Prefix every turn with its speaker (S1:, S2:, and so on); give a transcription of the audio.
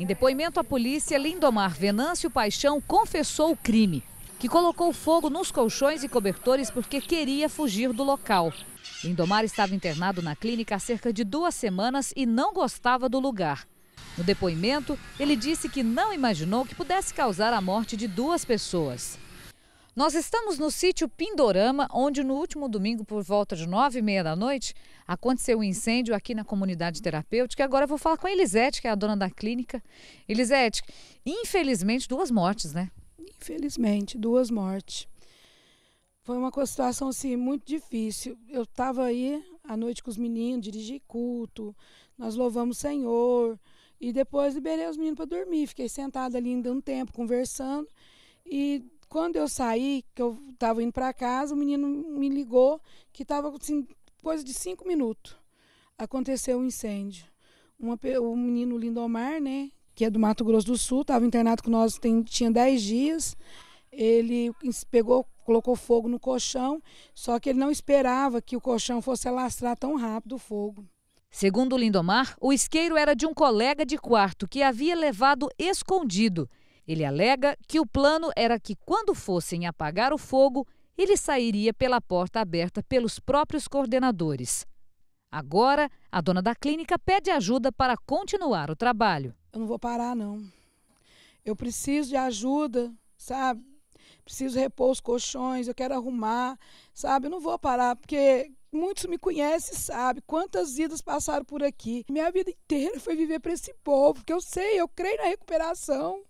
S1: Em depoimento à polícia, Lindomar Venâncio Paixão confessou o crime, que colocou fogo nos colchões e cobertores porque queria fugir do local. Lindomar estava internado na clínica há cerca de duas semanas e não gostava do lugar. No depoimento, ele disse que não imaginou que pudesse causar a morte de duas pessoas. Nós estamos no sítio Pindorama, onde no último domingo, por volta de nove e meia da noite, aconteceu um incêndio aqui na comunidade terapêutica. Agora eu vou falar com a Elisete, que é a dona da clínica. Elisete, infelizmente, duas mortes, né?
S2: Infelizmente, duas mortes. Foi uma situação assim, muito difícil. Eu estava aí à noite com os meninos, dirigi culto, nós louvamos o Senhor. E depois liberei os meninos para dormir. Fiquei sentada ali ainda um tempo, conversando. E quando eu saí, que eu estava indo para casa, o menino me ligou que estava assim, coisa de cinco minutos. Aconteceu um incêndio. Uma, o menino Lindomar, né, que é do Mato Grosso do Sul, estava internado com nós, tem, tinha dez dias. Ele pegou, colocou fogo no colchão, só que ele não esperava que o colchão fosse alastrar tão rápido o fogo.
S1: Segundo Lindomar, o isqueiro era de um colega de quarto que havia levado escondido ele alega que o plano era que, quando fossem apagar o fogo, ele sairia pela porta aberta pelos próprios coordenadores. Agora, a dona da clínica pede ajuda para continuar o trabalho. Eu não vou parar, não. Eu preciso de ajuda, sabe? Preciso repor
S2: os colchões, eu quero arrumar, sabe? Eu não vou parar, porque muitos me conhecem e sabem quantas vidas passaram por aqui. Minha vida inteira foi viver para esse povo, porque eu sei, eu creio na recuperação.